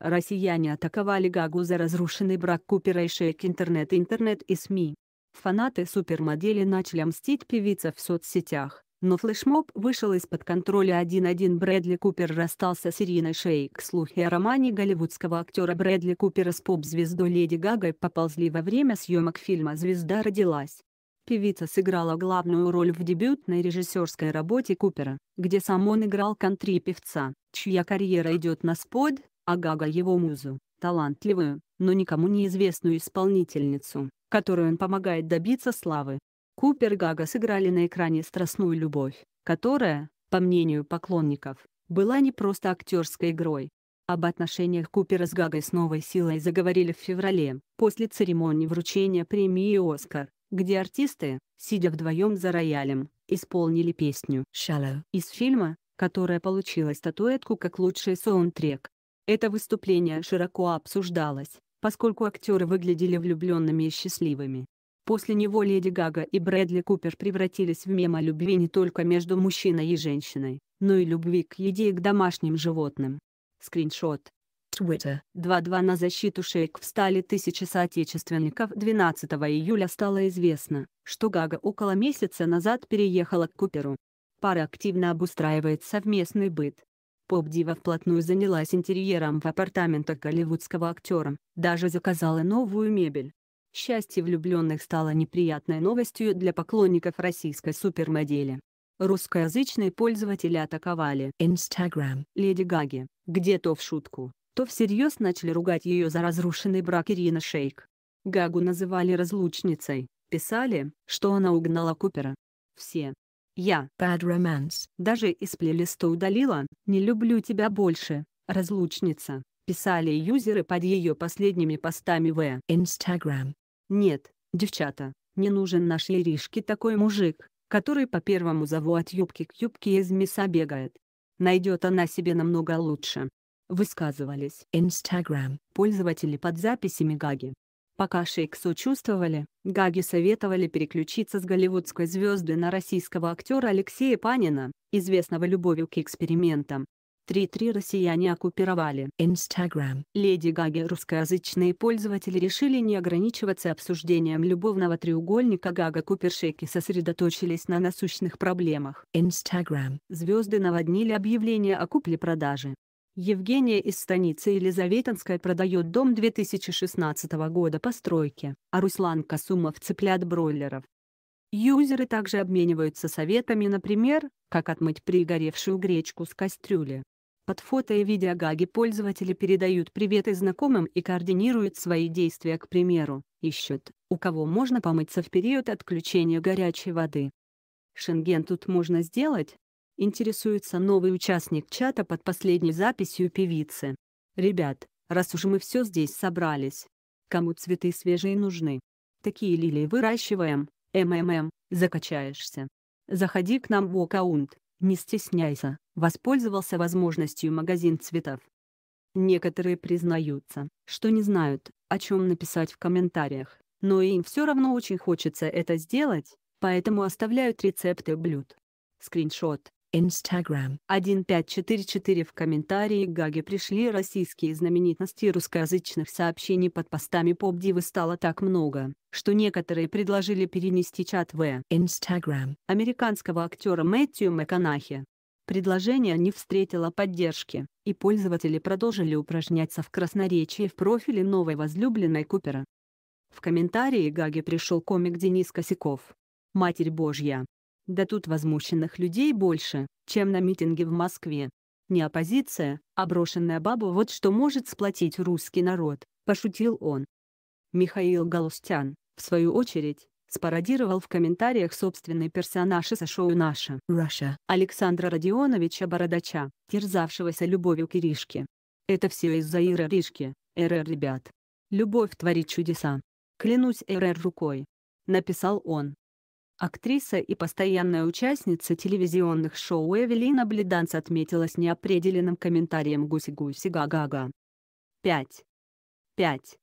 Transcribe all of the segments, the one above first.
Россияне атаковали Гагу за разрушенный брак Купера и шейк интернет интернет и СМИ. Фанаты супермодели начали мстить певице в соцсетях, но флешмоб вышел из-под контроля 1-1 Брэдли Купер расстался с Ириной Шейк. Слухи о романе голливудского актера Брэдли Купера с поп-звездой Леди Гагой поползли во время съемок фильма «Звезда родилась». Певица сыграла главную роль в дебютной режиссерской работе Купера, где сам он играл кантри-певца, чья карьера идет на спад, а Гага его музу, талантливую, но никому неизвестную исполнительницу, которой он помогает добиться славы. Купер и Гага сыграли на экране страстную любовь, которая, по мнению поклонников, была не просто актерской игрой. Об отношениях Купера с Гагой с новой силой заговорили в феврале, после церемонии вручения премии «Оскар», где артисты, сидя вдвоем за роялем, исполнили песню «Shallow» из фильма, которая получила статуэтку как лучший саундтрек. Это выступление широко обсуждалось, поскольку актеры выглядели влюбленными и счастливыми. После него Леди Гага и Брэдли Купер превратились в мем о любви не только между мужчиной и женщиной, но и любви к еде и к домашним животным. Скриншот. Twitter. 2-2 на защиту шейк встали тысячи соотечественников. 12 июля стало известно, что Гага около месяца назад переехала к Куперу. Пара активно обустраивает совместный быт. Поп-дива вплотную занялась интерьером в апартаментах голливудского актера, даже заказала новую мебель. Счастье влюбленных стало неприятной новостью для поклонников российской супермодели. Русскоязычные пользователи атаковали Instagram Леди Гаги, где то в шутку, то всерьез начали ругать ее за разрушенный брак Ирина Шейк. Гагу называли разлучницей, писали, что она угнала Купера. Все, я Bad Romance даже из плейлиста удалила «Не люблю тебя больше, разлучница», писали юзеры под ее последними постами в Instagram. Нет, девчата, не нужен нашей Иришке такой мужик, который по первому зову от юбки к юбке из мяса бегает. Найдет она себе намного лучше. Высказывались Instagram пользователи под записями Гаги. Пока Шейксу чувствовали, Гаги советовали переключиться с голливудской звезды на российского актера Алексея Панина, известного любовью к экспериментам. Три три россияне оккупировали Instagram. Леди Гаги русскоязычные пользователи решили не ограничиваться обсуждением любовного треугольника Гага Купершеки сосредоточились на насущных проблемах. Instagram. Звезды наводнили объявление о купле-продаже. Евгения из станицы Елизаветинской продает дом 2016 года постройки, а Руслан Касумов цыплят бройлеров. Юзеры также обмениваются советами, например, как отмыть пригоревшую гречку с кастрюли. Под фото и видео гаги пользователи передают приветы знакомым и координируют свои действия, к примеру, ищут, у кого можно помыться в период отключения горячей воды. Шенген тут можно сделать, Интересуется новый участник чата под последней записью певицы. Ребят, раз уж мы все здесь собрались. Кому цветы свежие нужны? Такие лилии выращиваем, МММ, закачаешься. Заходи к нам в аккаунт, не стесняйся, воспользовался возможностью магазин цветов. Некоторые признаются, что не знают, о чем написать в комментариях, но им все равно очень хочется это сделать, поэтому оставляют рецепты блюд. Скриншот. Instagram. 1544 в комментарии к Гаге пришли российские знаменитости русскоязычных сообщений под постами поп-дивы стало так много, что некоторые предложили перенести чат в Instagram американского актера Мэтью МакКонахи. Предложение не встретило поддержки, и пользователи продолжили упражняться в красноречии в профиле новой возлюбленной Купера. В комментарии Гаге пришел комик Денис Косяков. «Матерь Божья, да тут возмущенных людей больше, чем на митинге в Москве. Не оппозиция, а брошенная баба вот что может сплотить русский народ, пошутил он. Михаил Галустян, в свою очередь, спародировал в комментариях собственный персонаж из шоу «Наша Russia» Александра Родионовича Бородача, терзавшегося любовью к Иришке. Это все из-за Иры Ришки, РР ребят. Любовь творит чудеса. Клянусь РР рукой. Написал он. Актриса и постоянная участница телевизионных шоу Эвелина Бледанс отметилась неопределенным комментарием «Гуси-гуси га-га-га». 5. 5.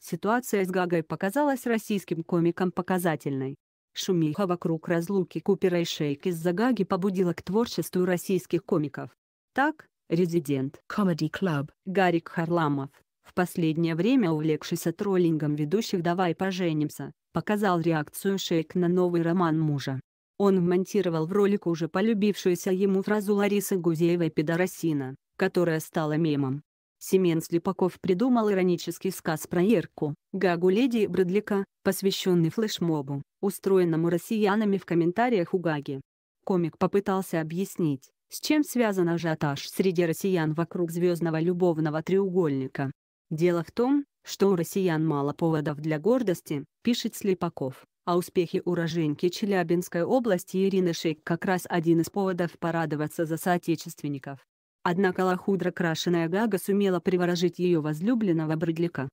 Ситуация с Гагой показалась российским комикам показательной. Шумиха вокруг разлуки Купера и Шейки из-за Гаги побудила к творчеству российских комиков. Так, резидент Comedy Club Гарик Харламов, в последнее время увлекшийся троллингом ведущих «Давай поженимся», показал реакцию Шейк на новый роман мужа. Он вмонтировал в ролик уже полюбившуюся ему фразу Ларисы Гузеевой «Пидорасина», которая стала мемом. Семен Слепаков придумал иронический сказ про Ерку, Гагу Леди и Брэдлика, посвященный флешмобу, устроенному россиянами в комментариях у Гаги. Комик попытался объяснить, с чем связан ажиотаж среди россиян вокруг звездного любовного треугольника. Дело в том, что у россиян мало поводов для гордости, пишет Слепаков, а успехи уроженки Челябинской области Ирины Шейк как раз один из поводов порадоваться за соотечественников. Однако лохудра крашеная Гага сумела приворожить ее возлюбленного бредляка.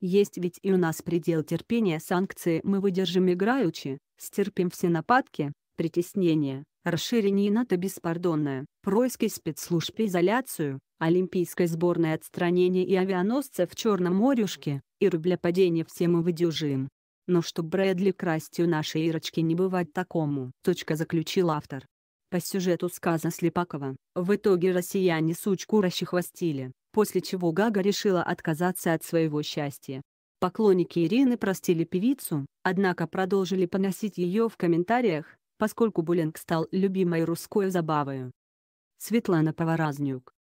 Есть ведь и у нас предел терпения санкции мы выдержим играючи, стерпим все нападки, притеснения, Расширение НАТО беспардонное, происки спецслужб изоляцию, олимпийской сборной отстранение и авианосца в Черном морюшке, и рубля падения все мы выдюжим. Но чтоб Брэдли крастью у нашей Ирочки не бывать такому. Точка заключил автор. По сюжету сказа Слепакова, в итоге россияне сучку расчехвостили, после чего Гага решила отказаться от своего счастья. Поклонники Ирины простили певицу, однако продолжили поносить ее в комментариях, поскольку буллинг стал любимой русской забавой. Светлана Поворазнюк